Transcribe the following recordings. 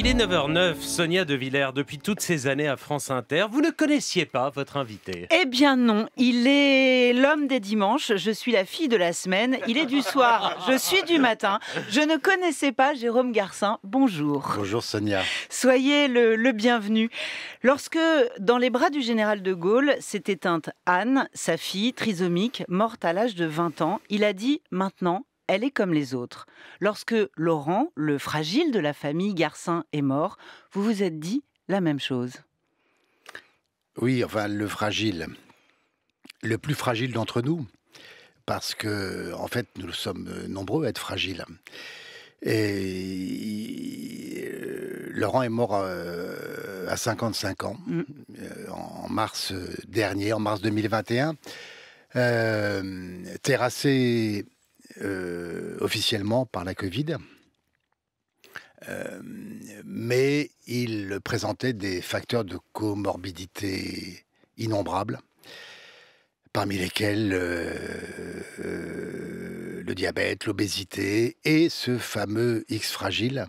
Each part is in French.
Il est 9h09, Sonia De Villers, depuis toutes ces années à France Inter, vous ne connaissiez pas votre invité Eh bien non, il est l'homme des dimanches, je suis la fille de la semaine, il est du soir, je suis du matin. Je ne connaissais pas Jérôme Garcin, bonjour. Bonjour Sonia. Soyez le, le bienvenu. Lorsque, dans les bras du général de Gaulle, s'est éteinte Anne, sa fille, trisomique, morte à l'âge de 20 ans, il a dit « Maintenant, elle est comme les autres. Lorsque Laurent, le fragile de la famille Garcin, est mort, vous vous êtes dit la même chose. Oui, enfin, le fragile. Le plus fragile d'entre nous. Parce que, en fait, nous sommes euh, nombreux à être fragiles. Et euh, Laurent est mort euh, à 55 ans, mm. en mars dernier, en mars 2021. terrassé euh, officiellement par la Covid. Euh, mais il présentait des facteurs de comorbidité innombrables, parmi lesquels euh, le diabète, l'obésité et ce fameux X fragile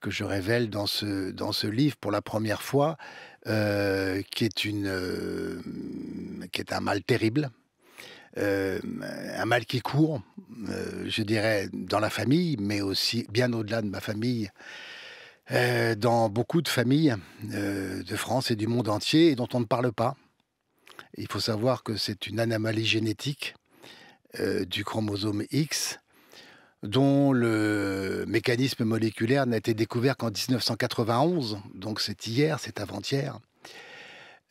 que je révèle dans ce, dans ce livre pour la première fois, qui, est une, qui est un mal terrible, euh, un mal qui court, euh, je dirais, dans la famille, mais aussi bien au-delà de ma famille, euh, dans beaucoup de familles de France et du monde entier, dont on ne parle pas. Il faut savoir que c'est une anomalie génétique du chromosome X, dont le mécanisme moléculaire n'a été découvert qu'en 1991, donc c'est hier, c'est avant-hier.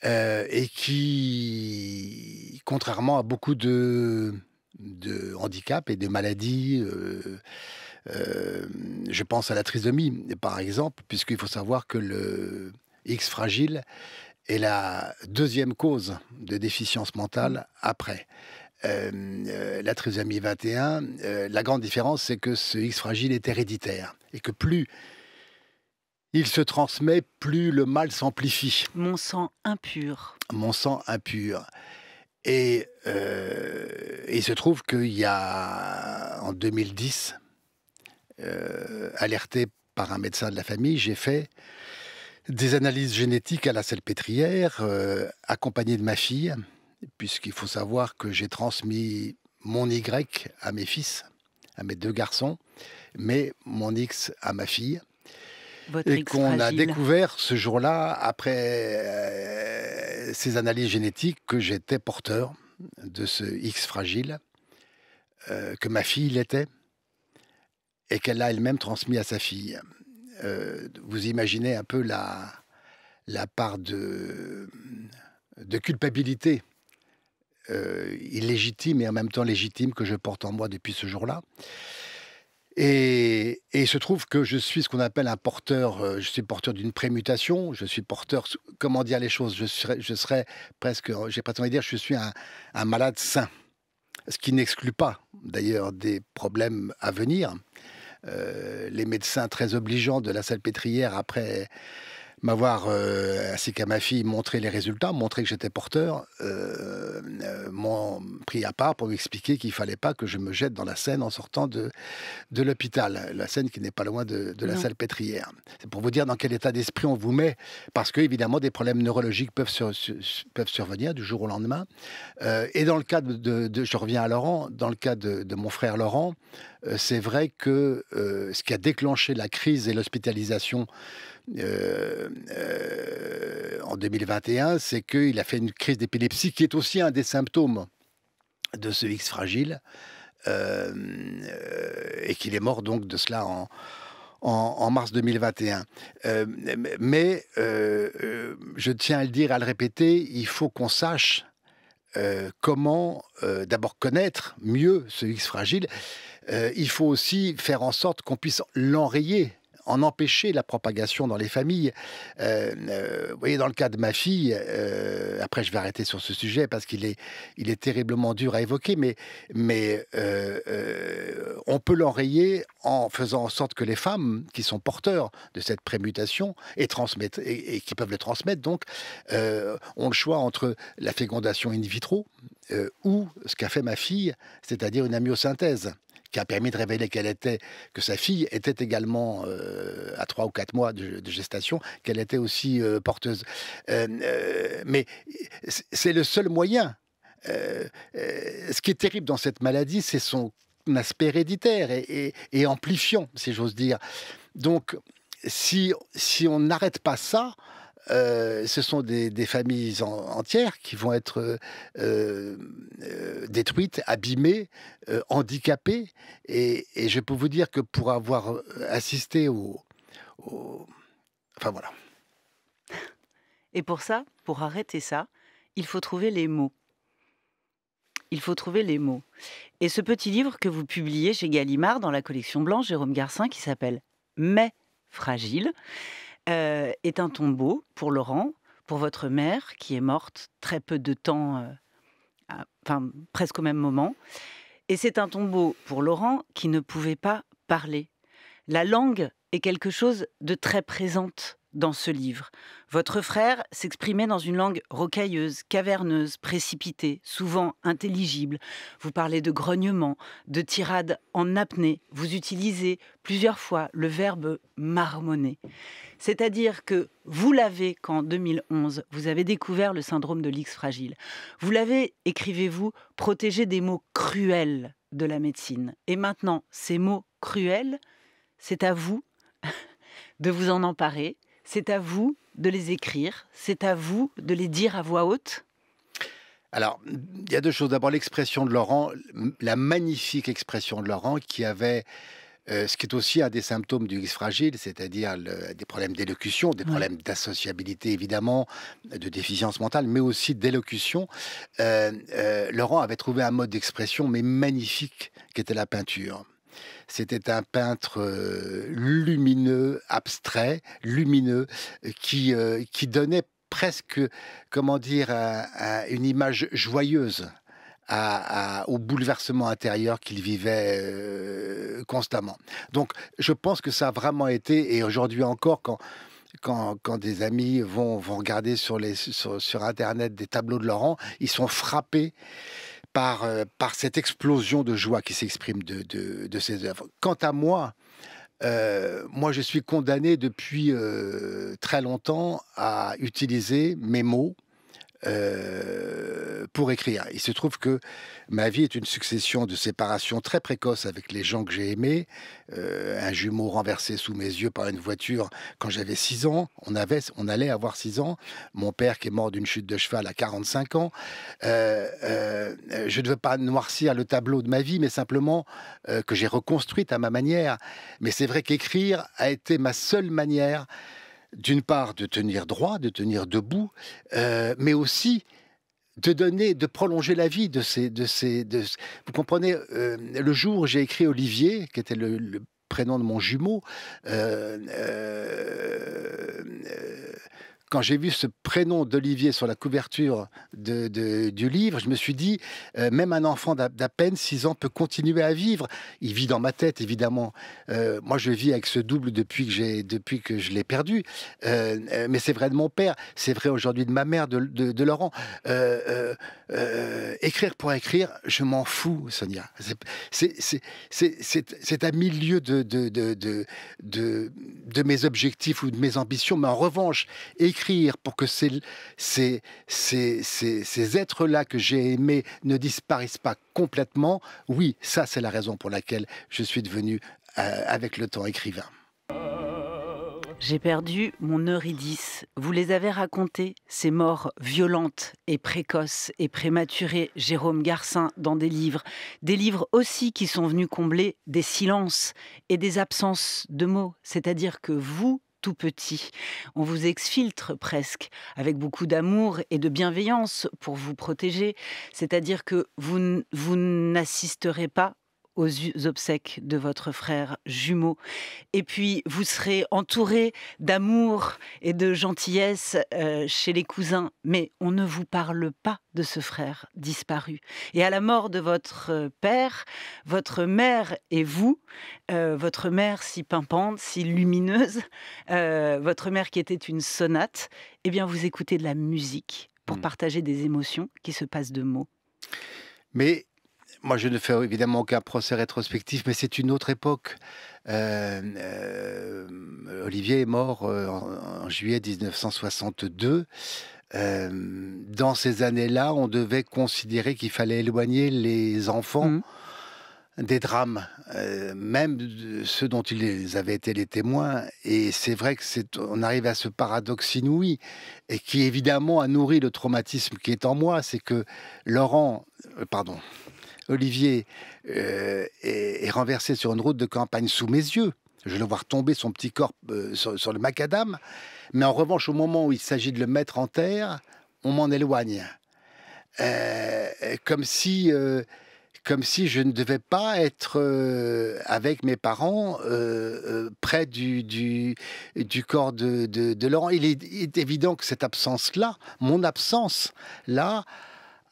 Euh, et qui, contrairement à beaucoup de, de handicaps et de maladies, euh, euh, je pense à la trisomie, par exemple, puisqu'il faut savoir que le X fragile est la deuxième cause de déficience mmh. mentale après. la trisomie 21, la grande différence, c'est que ce X fragile est héréditaire et que plus il se transmet, plus le mal s'amplifie. Mon sang impur. Mon sang impur. Et, euh, il se trouve qu'il y a, en 2010, euh, alerté par un médecin de la famille, j'ai fait des analyses génétiques à la salpêtrière, euh, accompagné de ma fille, puisqu'il faut savoir que j'ai transmis mon Y à mes fils, à mes deux garçons, mais mon X à ma fille et qu'on a découvert ce jour-là, après euh, ces analyses génétiques, que j'étais porteur de ce X fragile, euh, que ma fille l'était, et qu'elle l'a elle-même transmis à sa fille. Euh, vous imaginez un peu la, la part de, de culpabilité illégitime et en même temps légitime que je porte en moi depuis ce jour-là. Et, il se trouve que je suis ce qu'on appelle un porteur, euh, je suis porteur d'une prémutation, je suis porteur, comment dire les choses, je serais, je presque, euh, j'ai presque envie de dire, je suis un, malade sain. Ce qui n'exclut pas d'ailleurs des problèmes à venir. Euh, les médecins très obligeants de la pétrière après m'avoir, euh, ainsi qu'à ma fille, montré les résultats, montré que j'étais porteur, euh, euh, m'ont pris à part pour m'expliquer qu'il fallait pas que je me jette dans la Seine en sortant de, de l'hôpital. La Seine qui n'est pas loin de, de la salle pétrière. C'est pour vous dire dans quel état d'esprit on vous met, parce que, évidemment, des problèmes neurologiques peuvent, peuvent survenir du jour au lendemain. et dans le cas de, je reviens à Laurent, dans le cas de, mon frère Laurent, c'est vrai que ce qui a déclenché la crise et l'hospitalisation euh, euh, en 2021, c'est qu'il a fait une crise d'épilepsie qui est aussi un des symptômes de ce X fragile euh, et qu'il est mort donc de cela en mars 2021. mais je tiens à le dire, à le répéter, il faut qu'on sache comment d'abord connaître mieux ce X fragile. il faut aussi faire en sorte qu'on puisse l'enrayer en empêcher la propagation dans les familles. Euh, euh, vous voyez, dans le cas de ma fille, euh, après je vais arrêter sur ce sujet parce qu'il est, terriblement dur à évoquer, mais, on peut l'enrayer en faisant en sorte que les femmes qui sont porteurs de cette prémutation et, et, qui peuvent le transmettre, donc, ont le choix entre la fécondation in vitro ou ce qu'a fait ma fille, c'est-à-dire une amyosynthèse qui a permis de révéler qu'elle était, que sa fille était également euh, à trois ou quatre mois de, gestation, qu'elle était aussi euh, porteuse. Euh, mais c'est le seul moyen. ce qui est terrible dans cette maladie, c'est son aspect héréditaire et, amplifiant, si j'ose dire. Donc, si, si on n'arrête pas ça, ce sont des, familles entières qui vont être détruite, abîmée, euh, handicapée. Et, je peux vous dire que pour avoir euh, assisté au... Enfin voilà. Et pour ça, pour arrêter ça, il faut trouver les mots. Il faut trouver les mots. Et ce petit livre que vous publiez chez Gallimard dans la collection blanche, Jérôme Garcin, qui s'appelle Mais fragile, euh, est un tombeau pour Laurent, pour votre mère qui est morte très peu de temps enfin, presque au même moment. Et c'est un tombeau pour Laurent qui ne pouvait pas parler. La langue est quelque chose de très présente dans ce livre. Votre frère s'exprimait dans une langue rocailleuse, caverneuse, précipitée, souvent intelligible. Vous parlez de grognements, de tirades en apnée. Vous utilisez plusieurs fois le verbe marmonner. C'est-à-dire que vous l'avez qu'en 2011, vous avez découvert le syndrome de l'X fragile. Vous l'avez, écrivez-vous, protégé des mots cruels de la médecine. Et maintenant, ces mots cruels, c'est à vous de vous en emparer c'est à vous de les écrire, c'est à vous de les dire à voix haute alors, il y a deux choses. D'abord, l'expression de Laurent, la magnifique expression de Laurent qui avait euh, ce qui est aussi un des symptômes du X fragile, c'est-à-dire des problèmes d'élocution, des problèmes d'associabilité évidemment, de déficience mentale, mais aussi d'élocution. Euh, euh, Laurent avait trouvé un mode d'expression mais magnifique qu'était la peinture. C'était un peintre euh, lumineux, abstrait, lumineux, qui, euh, qui donnait presque, comment dire, une image joyeuse. au bouleversement intérieur qu'il vivait euh, constamment. Donc, je pense que ça a vraiment été, et aujourd'hui encore, quand, quand, des amis vont, vont regarder sur, les, sur Internet des tableaux de Laurent, ils sont frappés euh, par, cette explosion de joie qui s'exprime de, de, de, ses œuvres. Quant à moi, euh, moi, je suis condamné depuis euh, très longtemps à utiliser mes mots, euh, pour écrire. Il se trouve que ma vie est une succession de séparations très précoces avec les gens que j'ai aimés. Euh, un jumeau renversé sous mes yeux par une voiture quand j'avais 6 ans. On, avait, on allait avoir 6 ans. Mon père qui est mort d'une chute de cheval à 45 ans. Euh, je ne veux pas noircir le tableau de ma vie, mais simplement que j'ai reconstruite à ma manière. Mais c'est vrai qu'écrire a été ma seule manière d'une part, de tenir droit, de tenir debout, euh, mais aussi de donner, de prolonger la vie de ces... De ces de... Vous comprenez, euh, le jour où j'ai écrit Olivier, qui était le, prénom de mon jumeau, euh, euh quand j'ai vu ce prénom d'Olivier sur la couverture de, du livre, je me suis dit, euh, même un enfant d'à peine 6 ans peut continuer à vivre. Il vit dans ma tête, évidemment. Euh, moi, je vis avec ce double depuis que, j'ai, depuis que je l'ai perdu. Euh, mais c'est vrai de mon père, c'est vrai aujourd'hui de ma mère, de, Laurent. écrire pour écrire, je m'en fous, Sonia. C'est à milieu de, de, de mes objectifs ou de mes ambitions. Mais en revanche, écrire pour que ces, ces, ces, êtres-là que j'ai aimés ne disparaissent pas complètement, oui, ça c'est la raison pour laquelle je suis devenu euh, avec le temps écrivain. J'ai perdu mon Eurydice. Vous les avez racontés, ces morts violentes et précoces et prématurées, Jérôme Garcin, dans des livres. Des livres aussi qui sont venus combler des silences et des absences de mots. C'est-à-dire que vous, tout petit. On vous exfiltre presque avec beaucoup d'amour et de bienveillance pour vous protéger. C'est-à-dire que vous, vous n'assisterez pas aux obsèques de votre frère jumeau. Et puis, vous serez entouré d'amour et de gentillesse euh, chez les cousins, mais on ne vous parle pas de ce frère disparu. Et à la mort de votre euh, père, votre mère et vous, euh, votre mère si pimpante, si lumineuse, votre mère qui était une sonate, eh bien, vous écoutez de la musique pour mmh. partager des émotions qui se passent de mots. Mais moi, je ne fais évidemment aucun procès rétrospectif, mais c'est une autre époque. Euh, euh, Olivier est mort euh, en, juillet 1962. dans ces années-là, on devait considérer qu'il fallait éloigner les enfants mmh. des drames, même ceux dont ils avaient été les témoins. Et c'est vrai que c'est, on arrive à ce paradoxe inouï et qui évidemment a nourri le traumatisme qui est en moi, c'est que Laurent, pardon, Olivier euh, est, renversé sur une route de campagne sous mes yeux. Je le voir tomber son petit corps euh, sur, le macadam. Mais en revanche, au moment où il s'agit de le mettre en terre, on m'en éloigne. Euh, comme si comme si je ne devais pas être avec mes parents près du, du, corps de, de, Laurent. il est, évident que cette absence-là, mon absence-là,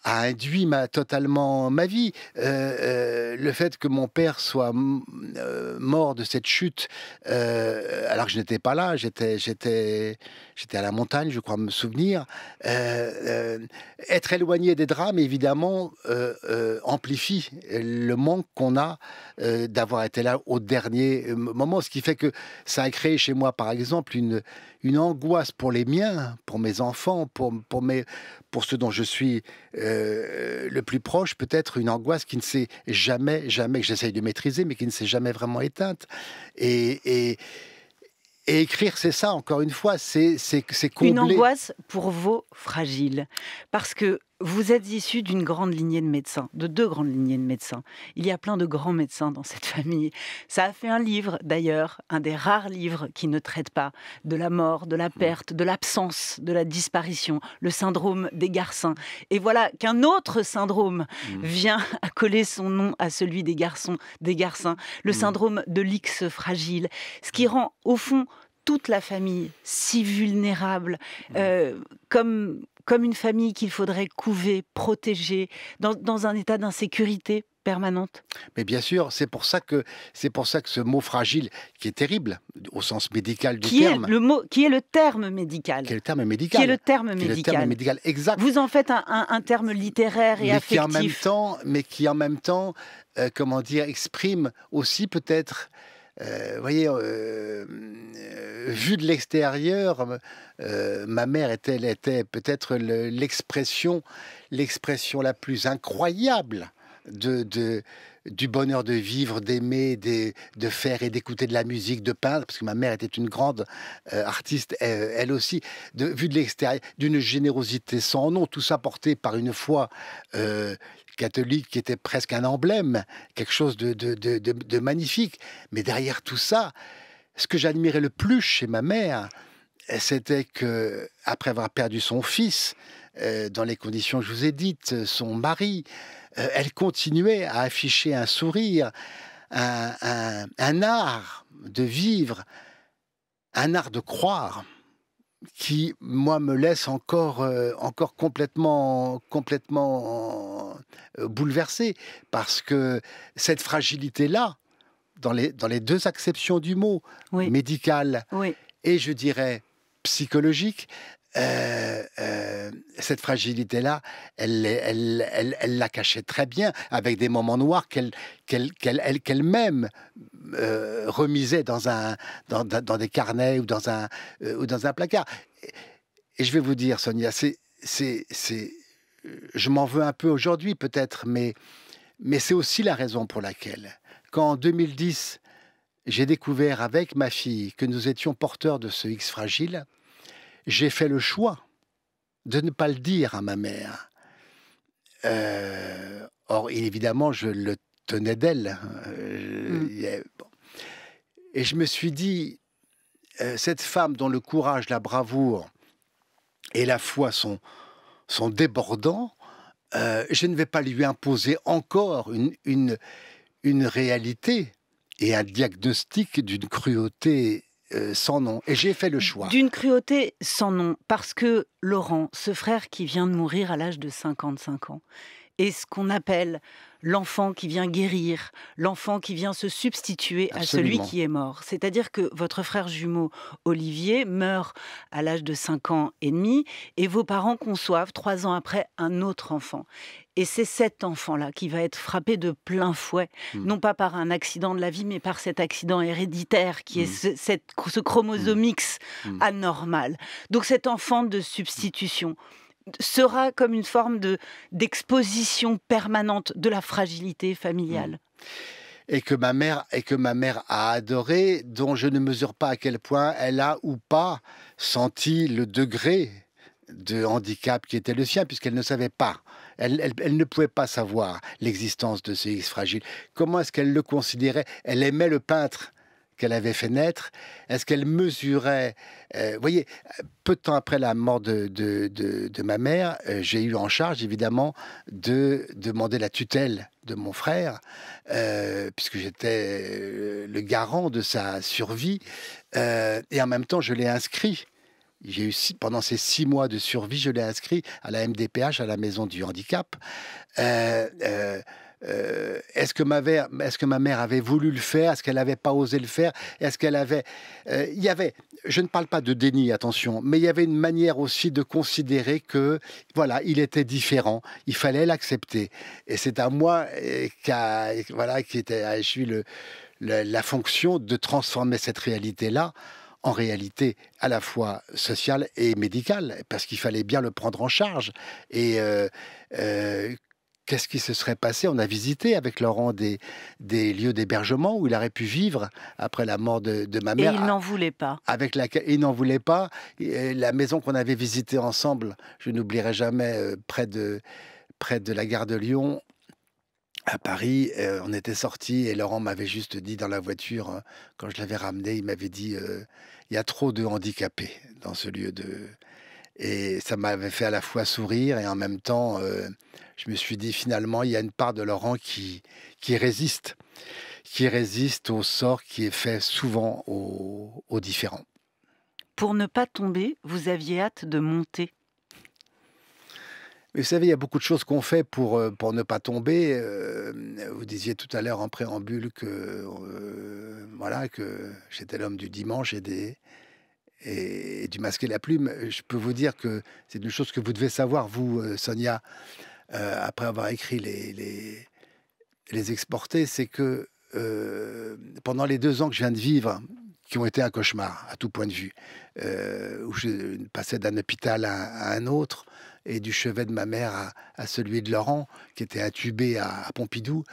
a induit ma, totalement ma vie. Euh, euh, le fait que mon père soit mm, euh, mort de cette chute, alors que je n'étais pas là, j'étais, j'étais, j'étais à la montagne, je crois me souvenir. être éloigné des drames, évidemment, amplifie le manque qu'on a d'avoir été là au dernier moment, ce qui fait que ça a créé chez moi, par exemple, une, une angoisse pour les miens, pour mes enfants, pour, pour, mes, pour ceux dont je suis euh, le plus proche, peut-être une angoisse qui ne s'est jamais, jamais, que j'essaye de maîtriser, mais qui ne s'est jamais vraiment éteinte. Et, écrire, c'est ça, encore une fois, c'est combler... Une angoisse pour vos fragiles. Parce que vous êtes issu d'une grande lignée de médecins, de deux grandes lignées de médecins. Il y a plein de grands médecins dans cette famille. Ça a fait un livre, d'ailleurs, un des rares livres qui ne traite pas de la mort, de la mmh. perte, de l'absence, de la disparition, le syndrome des garçons. Et voilà qu'un autre syndrome mmh. vient à coller son nom à celui des garçons, des garçons, le mmh. syndrome de l'X fragile, ce qui rend, au fond, toute la famille si vulnérable, euh, comme, comme une famille qu'il faudrait couver, protéger, dans, dans un état d'insécurité permanente. Mais bien sûr, c'est pour ça que c'est pour ça que ce mot fragile, qui est terrible au sens médical du terme, le mot, qui est le terme médical, qui est le terme médical, qui est le terme médical, exact. Vous en faites un, un, terme littéraire et mais affectif. en même temps, mais qui en même temps, euh, comment dire, exprime aussi peut-être euh, vous voyez, euh, euh, vu de l'extérieur, ma mère était, était peut-être l'expression, l'expression la plus incroyable de, du bonheur de vivre, d'aimer, de, faire et d'écouter de la musique, de peindre, parce que ma mère était une grande euh, artiste, euh, elle, aussi, de, vue de l'extérieur, d'une générosité sans nom, tout ça porté par une foi euh, catholique qui était presque un emblème, quelque chose de, de magnifique. Mais derrière tout ça, ce que j'admirais le plus chez ma mère, c'était que après avoir perdu son fils, euh, dans les conditions que je vous ai dites, euh, son mari, euh, elle continuait à afficher un sourire, un, art de vivre, un art de croire qui, moi, me laisse encore, encore complètement, complètement bouleversé, parce que cette fragilité-là, dans les, dans les deux acceptions du mot, médical médicale et, je dirais, psychologique, euh, euh, cette fragilité-là, elle, la cachait très bien, avec des moments noirs qu'elle même euh, remisait dans, des carnets ou dans un, placard. Et, je vais vous dire, Sonia, c'est, je m'en veux un peu aujourd'hui peut-être, mais, mais c'est aussi la raison pour laquelle, quand en 2010, j'ai découvert avec ma fille que nous étions porteurs de ce X fragile, j'ai fait le choix de ne pas le dire à ma mère. Euh, or, évidemment, je le tenais d'elle. Euh, mm. Et je me suis dit, euh, cette femme dont le courage, la bravoure et la foi sont, débordants, je ne vais pas lui imposer encore une réalité et un diagnostic d'une cruauté euh, sans nom. Et j'ai fait le choix. D'une cruauté sans nom, parce que Laurent, ce frère qui vient de mourir à l'âge de 55 ans, et ce qu'on appelle l'enfant qui vient guérir, l'enfant qui vient se substituer à celui qui est mort. C'est-à-dire que votre frère jumeau Olivier meurt à l'âge de 5 ans et demi et vos parents conçoivent 3 ans après un autre enfant. Et c'est cet enfant-là qui va être frappé de plein fouet, hmm. non pas par un accident de la vie, mais par cet accident héréditaire qui est hmm. ce, cette, chromosome hmm. X anormal. Donc cet enfant de substitution sera comme une forme d'exposition permanente de la fragilité familiale. Mmh. et que ma mère et que ma mère a adoré, dont je ne mesure pas à quel point elle a ou pas senti le degré de handicap qui était le sien, puisqu'elle ne savait pas. Elle, ne pouvait pas savoir l'existence de ce X fragile. Comment est-ce qu'elle le considérait Elle aimait le peintre qu'elle avait fait naître, est-ce qu'elle mesurait... Euh, vous voyez, peu de temps après la mort de, de, de, ma mère, euh, j'ai eu en charge, évidemment, de demander la tutelle de mon frère, euh, puisque j'étais le garant de sa survie, et en même temps, je l'ai inscrit j'ai eu pendant ces six mois de survie, je l'ai inscrit à la MDPH, à la maison du handicap. Euh, euh, est-ce que, ma mère, est que ma mère avait voulu le faire Est-ce qu'elle n'avait pas osé le faire Est-ce qu'elle avait... Euh, il y avait... Je ne parle pas de déni, attention, mais il y avait une manière aussi de considérer que, voilà, il était différent, il fallait l'accepter. Et c'est à moi euh, qui, voilà, qui était, je suis le, la fonction de transformer cette réalité-là en réalité à la fois sociale et médicale, parce qu'il fallait bien le prendre en charge. Et qu'est-ce qui se serait passé On a visité avec Laurent des, des lieux d'hébergement où il aurait pu vivre après la mort de, ma mère. Et il n'en voulait pas. Avec il n'en voulait pas. Et euh, la maison qu'on avait visitée ensemble, je n'oublierai jamais, euh, près de près de la gare de Lyon, à Paris, euh, on était sortis et Laurent m'avait juste dit dans la voiture, quand je l'avais ramené, il m'avait dit, il y a trop de handicapés dans ce lieu de, et ça m'avait fait à la fois sourire et en même temps, euh, je me suis dit finalement, il y a une part de Laurent qui, qui résiste, qui résiste au sort qui est fait souvent aux, aux différents. Pour ne pas tomber, vous aviez hâte de monter. Mais vous savez, il y a beaucoup de choses qu'on fait pour, euh, pour ne pas tomber. Euh, vous disiez tout à l'heure en préambule que, voilà, que j'étais l'homme du dimanche et des, et du masque et la plume, euh, je peux vous dire que c'est une chose que vous devez savoir, vous, euh, Sonia, euh, après avoir écrit les, les, les c'est que pendant les deux ans que je viens de vivre, qui ont été un cauchemar à tout point de vue, où je passais d'un hôpital à, un autre, et du chevet de ma mère à, celui de Laurent, qui était intubé à Pompidou,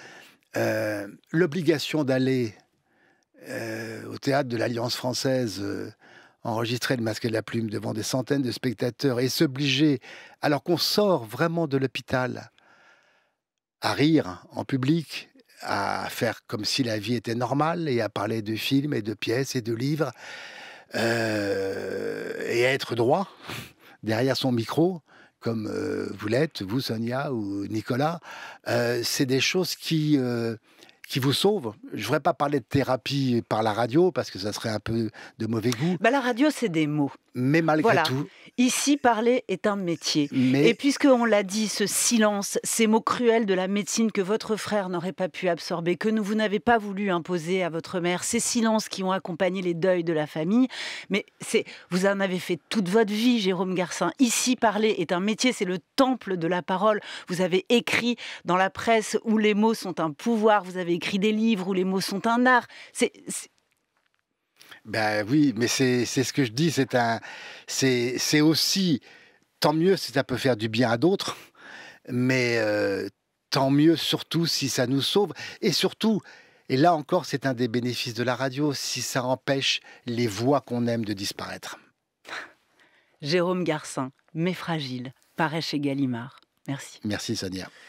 l'obligation d'aller au théâtre de l'Alliance française enregistrer le masque de la plume devant des centaines de spectateurs et s'obliger, alors qu'on sort vraiment de l'hôpital, à rire en public, à faire comme si la vie était normale et à parler de films et de pièces et de livres, euh, et à être droit derrière son micro, comme euh, vous l'êtes, vous Sonia ou Nicolas, euh, c'est des choses qui qui vous sauve. Je voudrais pas parler de thérapie par la radio parce que ça serait un peu de mauvais goût. Bah, la radio, c'est des mots mais malgré tout. Ici, parler est un métier. Et puisque on l'a dit, ce silence, ces mots cruels de la médecine que votre frère n'aurait pas pu absorber, que vous n'avez pas voulu imposer à votre mère, ces silences qui ont accompagné les deuils de la famille, mais c'est vous en avez fait toute votre vie, Jérôme Garcin. Ici, parler est un métier, c'est le temple de la parole. Vous avez écrit dans la presse où les mots sont un pouvoir, vous avez écrit des livres où les mots sont un art. C'est ben oui, mais c'est ce que je dis, c'est un c'est aussi tant mieux si ça peut faire du bien à d'autres, mais euh, tant mieux surtout si ça nous sauve et surtout et là encore c'est un des bénéfices de la radio si ça empêche les voix qu'on aime de disparaître. Jérôme Garcin, mais fragile, paraît chez Gallimard. Merci. Merci Sonia.